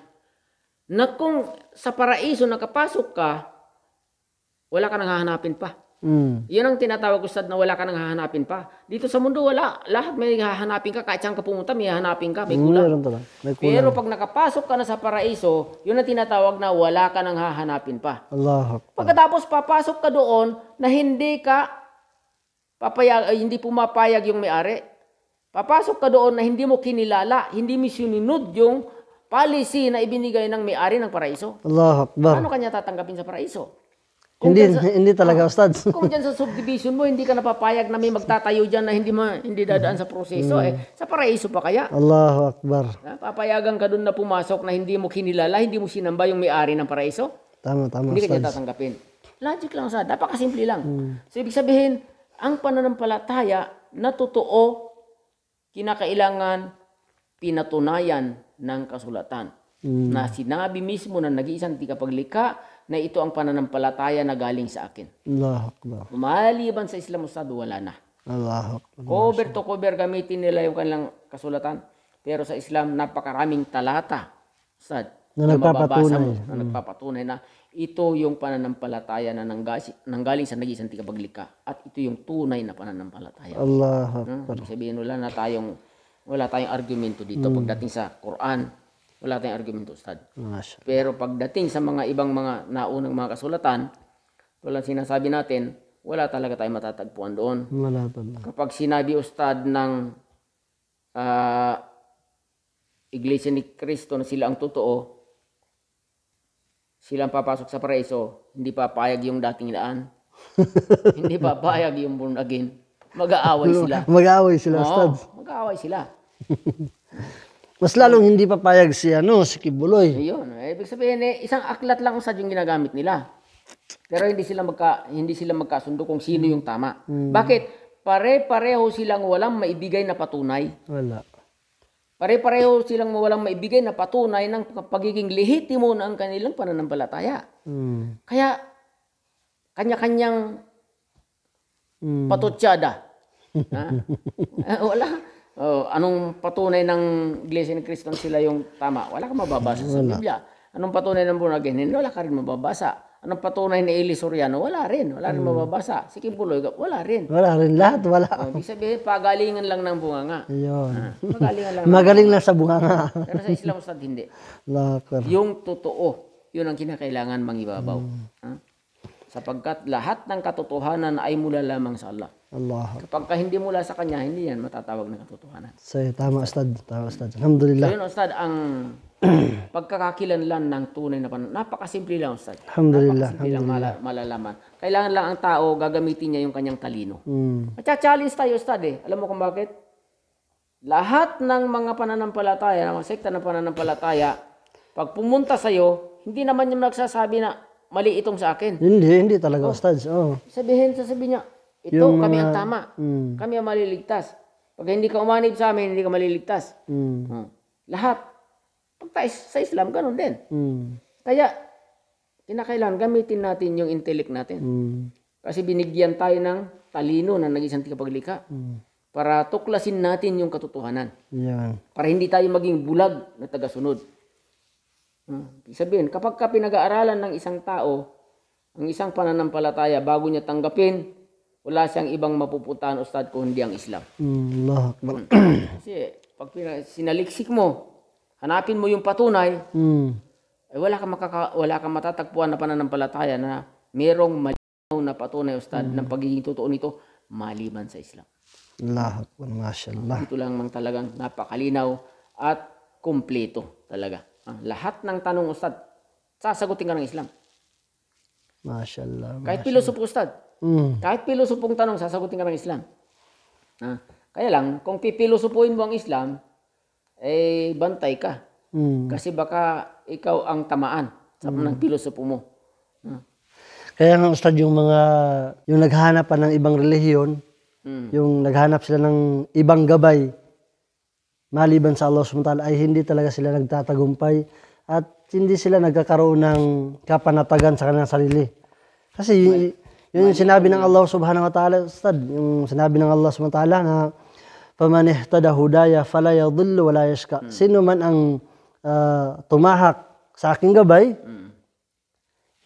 Na kung sa paraiso nakapasok ka, wala ka nang hahanapin pa. Mm. Yun ang tinatawag ko sad na wala ka nang hahanapin pa. Dito sa mundo wala. Lahat may hahanapin ka. Kahit saan ka pumunta, may hahanapin ka. May hmm, kulang. Mm, may kulang. Pero pag nakapasok ka na sa paraiso, yun ang tinatawag na wala ka nang hahanapin pa. Allah Pagkatapos papasok ka doon na hindi ka papayag, ay, hindi pumapayag yung may-ari. Papasok ka doon na hindi mo kinilala, hindi mo sinunod yung policy na ibinigay ng may-ari ng paraiso. Allah Akbar. Paano kanya tatanggapin sa paraiso? Kung hindi, sa, hindi talaga, ah, Ustad. Kung diyan sa subdivision mo, hindi ka napapayag na may magtatayo diyan na hindi, ma, hindi dadaan sa proseso. Mm. Eh, sa paraiso pa kaya? Allahu Akbar. Ha? Ah, papayagan ka doon na pumasok na hindi mo kinilala, hindi mo sinamba yung may-ari ng paraiso? Tama, tama, Hindi ka niya tatanggapin. Logic lang, Ustad. Napakasimple lang. Mm. So, ibig sabihin, ang pananampalataya na totoo, kinakailangan pinatunayan ng kasulatan. Mm. Na sinabi mismo na nag-iisang di ka paglika, na ito ang pananampalataya na galing sa akin. Allah Akbar. Maliban sa Islam Ustad, wala na. Allah Akbar. Cover to cover gamitin nila yung kanilang kasulatan. Pero sa Islam, napakaraming talata. Ustad, na, na nagpapatunay. Mo, na mm. nagpapatunay na ito yung pananampalataya na nanggasi, nanggaling sa nag-iisang tagapaglikha at ito yung tunay na pananampalataya. Allah hmm? Sabihin wala na tayong wala tayong argumento dito mm. pagdating sa Quran wala tayong argumento, Ustad. Masya. Pero pagdating sa mga ibang mga naunang mga kasulatan, wala sinasabi natin, wala talaga tayong matatagpuan doon. Wala pa. Kapag sinabi, Ustad, ng uh, Iglesia ni Cristo na sila ang totoo, silang papasok sa paraiso, hindi papayag yung dating daan. hindi papayag yung born again. Mag-aaway sila. Mag-aaway sila, Ustad. Mag-aaway sila. Mas lalong hindi papayag si ano, si Kibuloy. Ayun. Eh, ibig sabihin, eh, isang aklat lang ang sadyong ginagamit nila. Pero hindi sila magka hindi sila magkasundo kung sino yung tama. Mm. Bakit? Pare-pareho silang walang maibigay na patunay. Wala. Pare-pareho silang walang maibigay na patunay ng pagiging lehitimo na ang kanilang pananampalataya. Mm. Kaya kanya-kanyang mm. patutsada. ha? Eh, wala. Oh, anong patunay ng Iglesia ni Kristo sila yung tama? Wala kang mababasa sa wala. Biblia. Anong patunay ng born again? Wala ka rin mababasa. Anong patunay ni Eli Soriano? Wala rin. Wala rin hmm. mababasa. Si Kim Puloy, wala rin. Wala rin. Lahat wala. Oh, ibig sabihin, pagalingan lang ng bunganga. Ayun. Ah, pagalingan lang. Magaling lang sa bunganga. Pero sa Islam Ustad, hindi. Lakar. Yung totoo, yun ang kinakailangan mangibabaw. Hmm. Ah? Sapagkat lahat ng katotohanan ay mula lamang sa Allah. Allah. Kapag ka hindi mula sa Kanya, hindi yan matatawag na katotohanan. So, tama, Ustad. Tama, Ustad. Alhamdulillah. So, yun, Ustad, ang pagkakakilanlan ng tunay na pananampalataya. Napakasimple lang, Ustad. Alhamdulillah. Napakasimple lang mala- malalaman. Kailangan lang ang tao gagamitin niya yung kanyang talino. Mm. At tayo, Ustad, eh. Alam mo kung bakit? Lahat ng mga pananampalataya, ng mga sekta ng pananampalataya, pag pumunta sa'yo, hindi naman yung nagsasabi na, mali itong sa akin. Hindi, hindi talaga, oh. Ustaz. Oh. Sabihin, sasabihin niya, ito yung, kami ang tama. Mm. Kami ang maliligtas. Pag hindi ka umanib sa amin, hindi ka maliligtas. Mm. Hmm. Lahat. Pag sa Islam, ganun din. Mm. Kaya, kinakailangan gamitin natin yung intellect natin. Mm. Kasi binigyan tayo ng talino na nag-isang tagapaglika. Mm. Para tuklasin natin yung katotohanan. Yeah. Para hindi tayo maging bulag na tagasunod. Hmm. Sabihin, kapag ka pinag-aaralan ng isang tao, ang isang pananampalataya, bago niya tanggapin, wala siyang ibang mapuputan, Ustad, kundi ang Islam. Allah Akbar. Hmm. Kasi pag pina- sinaliksik mo, hanapin mo yung patunay, mm. ay wala kang, makaka, wala kang matatagpuan na pananampalataya na merong malinaw na patunay, Ustad, mm. ng pagiging totoo nito, maliban sa Islam. Allah Akbar, mashallah. Ito lang mang talagang napakalinaw at kumpleto talaga. Ah, lahat ng tanong ustad, sasagutin ka ng Islam. Mashallah. Kahit pilosopo ustad. Mm. Kahit pilosopong tanong, sasagutin ka ng Islam. Ah, kaya lang, kung pipilosopuin mo ang Islam, eh, bantay ka. Mm. Kasi baka ikaw ang tamaan sa mm. ng pilosopo mo. Ah. Kaya nga ustad yung mga yung naghahanap pa ng ibang relihiyon, mm. yung naghanap sila ng ibang gabay, maliban sa Allah SWT ay hindi talaga sila nagtatagumpay at hindi sila nagkakaroon ng kapanatagan sa kanilang sarili. Kasi yun, yun yung sinabi ng Allah Subhanahu wa Ta'ala, Ustad, yung sinabi ng Allah Subhanahu wa Ta'ala na faman ihtada hudaya fala yadhillu wala yashqa. Hmm. Sino man ang uh, tumahak sa aking gabay, hmm.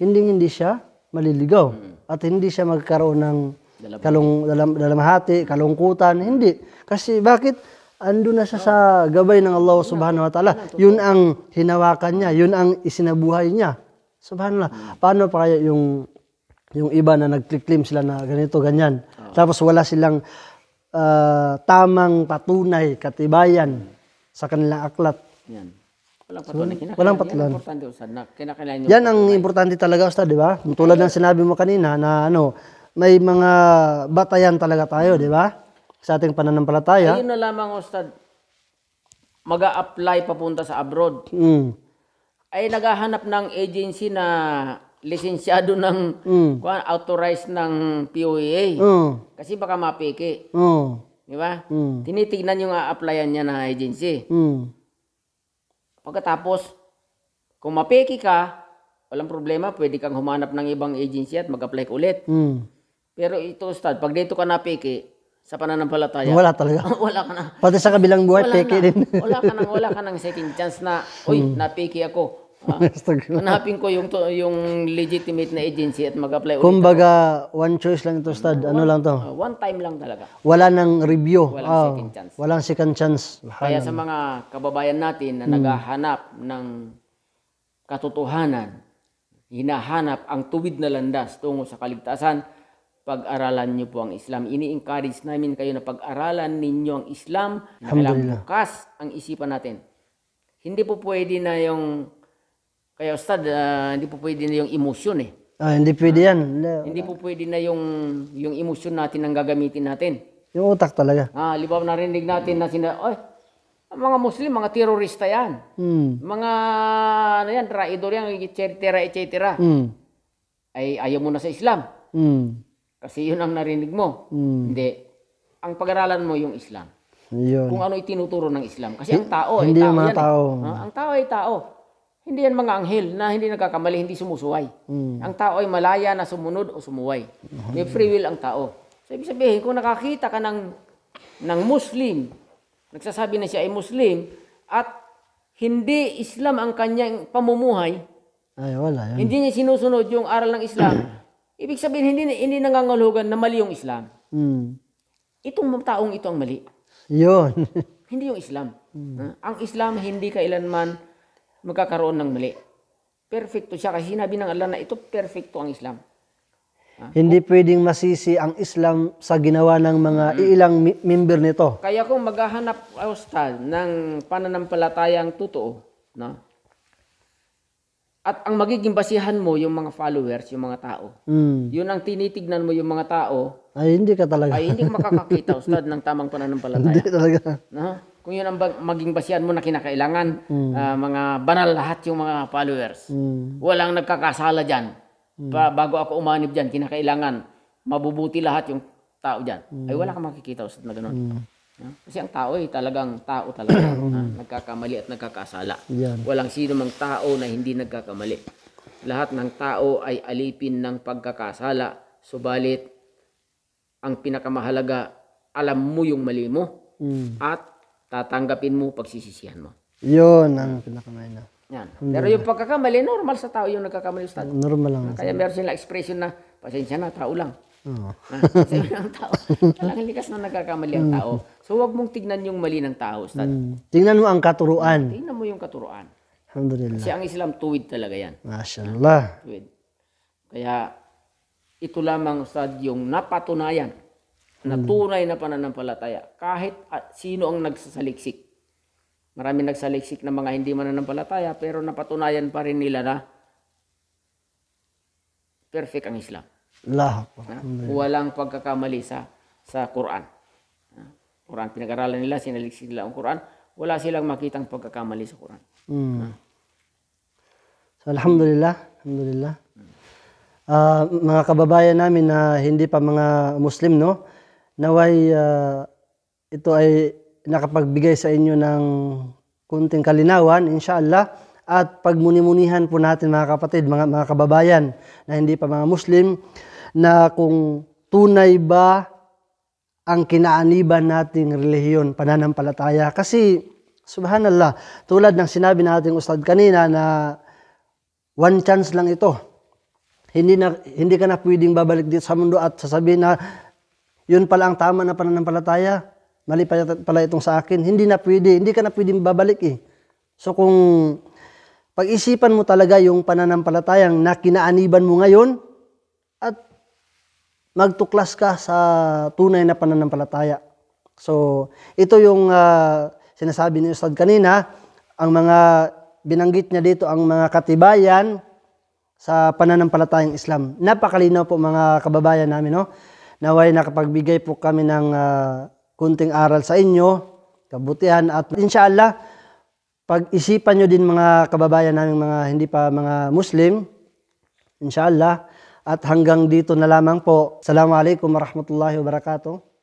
hindi hindi siya maliligaw hmm. at hindi siya magkaroon ng kalung dalam, dalamhati, kalungkutan, hindi. Kasi bakit? ando na siya sa gabay ng Allah subhanahu wa ta'ala. Yun ang hinawakan niya, yun ang isinabuhay niya. Subhanallah. Paano pa kaya yung yung iba na nag-claim sila na ganito, ganyan. Tapos wala silang uh, tamang patunay, katibayan sa kanilang aklat. Yan. Walang patunay. So, walang patunay. Yan, importante, Ustad, na yan ang importante talaga, Ustaz, di ba? Tulad ng sinabi mo kanina na ano, may mga batayan talaga tayo, di ba? sa ating pananampalataya. Ayun na lamang, Ustad. mag apply papunta sa abroad. Mm. Ay naghahanap ng agency na lisensyado ng mm. authorized ng POEA. Mm. Kasi baka mapeke. Mm. Di ba? Mm. Tinitignan yung a-applyan niya na agency. Mm. Pagkatapos, kung mapeke ka, walang problema, pwede kang humanap ng ibang agency at mag-apply ulit. Mm. Pero ito, Ustad, pag dito ka napeke, sa pananampalataya. Wala talaga. wala ka na. Pati sa kabilang buhay, wala peke na. din. wala ka nang wala ka nang second chance na, uy, hmm. napeke ako. Ah, hanapin ko yung to, yung legitimate na agency at mag-apply ulit. Kumbaga, one choice lang to, Stad. Ano one, lang to? Uh, one time lang talaga. Wala nang review. Walang oh, second chance. Walang second chance. Kaya Hanang. sa mga kababayan natin na hmm. naghahanap ng katotohanan, hinahanap ang tuwid na landas tungo sa kaligtasan, pag-aralan niyo po ang Islam. Ini-encourage namin kayo na pag-aralan ninyo ang Islam. Alhamdulillah. Bukas ang isipan natin. Hindi po pwede na yung, kaya Ustad, uh, hindi po pwede na yung emosyon eh. Ah, hindi pwede yan. No. Hindi po pwede na yung, yung emosyon natin ang gagamitin natin. Yung utak talaga. Ah, libaw narinig natin na sina, oy, mga Muslim, mga terorista yan. Mm. Mga, ano yan, traidor yan, etc. etc. Mm. Ay, ayaw mo na sa Islam. Mm. Kasi yun ang narinig mo. Mm. Hindi. Ang pag-aralan mo yung Islam. Yun. Kung ano itinuturo ng Islam. Kasi ang tao ay tao. Mga eh. tao. Eh. Ang tao ay tao. Hindi yan mga anghel na hindi nagkakamali, hindi sumusuway. Mm. Ang tao ay malaya na sumunod o sumuway. May free will ang tao. So, ibig sabihin, kung nakakita ka ng, ng Muslim, nagsasabi na siya ay Muslim, at hindi Islam ang kanyang pamumuhay, ay, wala yan. Hindi niya sinusunod yung aral ng Islam, Ibig sabihin, hindi, hindi nangangahulugan na mali yung Islam. Mm. Itong taong ito ang mali. Yun. hindi yung Islam. Mm. Ang Islam hindi kailanman magkakaroon ng mali. Perfecto siya kasi sinabi ng Allah na ito perfecto ang Islam. Ha? Ah, hindi oh. pwedeng masisi ang Islam sa ginawa ng mga mm. ilang member nito. Kaya kung maghahanap ah, ustad ng pananampalatayang totoo, no? At ang magiging basihan mo, yung mga followers, yung mga tao. Mm. Yun ang tinitignan mo yung mga tao. Ay, hindi ka talaga. Ay, hindi makakakita, Ustad, ng tamang pananampalataya. hindi talaga. No? Kung yun ang maging basihan mo na kinakailangan, mm. uh, mga banal lahat yung mga followers. Mm. Walang nagkakasala dyan. Mm. Ba- bago ako umanib dyan, kinakailangan mabubuti lahat yung tao dyan. Mm. Ay, hmm. wala kang makikita, Ustad, na ganun. Mm. Kasi ang tao eh, talagang tao talaga. Mm. ha? Nagkakamali at nagkakasala. Yan. Walang sino mang tao na hindi nagkakamali. Lahat ng tao ay alipin ng pagkakasala. Subalit, ang pinakamahalaga, alam mo yung mali mo mm. at tatanggapin mo pagsisisihan mo. Yun ang pinakamahalaga. Yan. Pero yung pagkakamali, normal sa tao yung nagkakamali. Ustad. Normal lang. Kaya meron silang expression na, pasensya na, tao lang. Oh. Sabi ng tao, talagang likas na nagkakamali ang mm. tao. So, huwag mong tignan yung mali ng tao. Ustad. Mm. Tingnan mo ang katuruan. Tignan mo yung katuruan. Alhamdulillah. Kasi ang Islam tuwid talaga yan. Mashallah. Tuwid. Kaya, ito lamang, Ustad, yung napatunayan na mm. tunay na pananampalataya. Kahit ah, sino ang nagsasaliksik. Marami nagsaliksik na mga hindi mananampalataya, pero napatunayan pa rin nila na perfect ang Islam. Allah. Ano Walang pagkakamali sa sa Quran. Quran pinag-aralan nila, sinaliksik nila ang Quran, wala silang makitang pagkakamali sa Quran. Mm. So, alhamdulillah, alhamdulillah. Uh, mga kababayan namin na hindi pa mga Muslim, no? Naway uh, ito ay nakapagbigay sa inyo ng kunting kalinawan, inshallah at pagmunimunihan po natin mga kapatid, mga, mga kababayan na hindi pa mga Muslim, na kung tunay ba ang kinaaniban nating relihiyon, pananampalataya. Kasi, subhanallah, tulad ng sinabi nating Ustad kanina na one chance lang ito. Hindi, na, hindi ka na pwedeng babalik dito sa mundo at sasabihin na yun pala ang tama na pananampalataya. Mali pala itong sa akin. Hindi na pwede. Hindi ka na pwedeng babalik eh. So kung pag-isipan mo talaga yung pananampalatayang na kinaaniban mo ngayon at magtuklas ka sa tunay na pananampalataya. So, ito yung uh, sinasabi ni Ustad kanina, ang mga binanggit niya dito ang mga katibayan sa pananampalatayang Islam. Napakalinaw po mga kababayan namin, no? Naway nakapagbigay po kami ng uh, kunting aral sa inyo, kabutihan at inshallah, pag-isipan nyo din mga kababayan namin mga hindi pa mga Muslim, inshallah, at hanggang dito na lamang po. Assalamualaikum warahmatullahi wabarakatuh.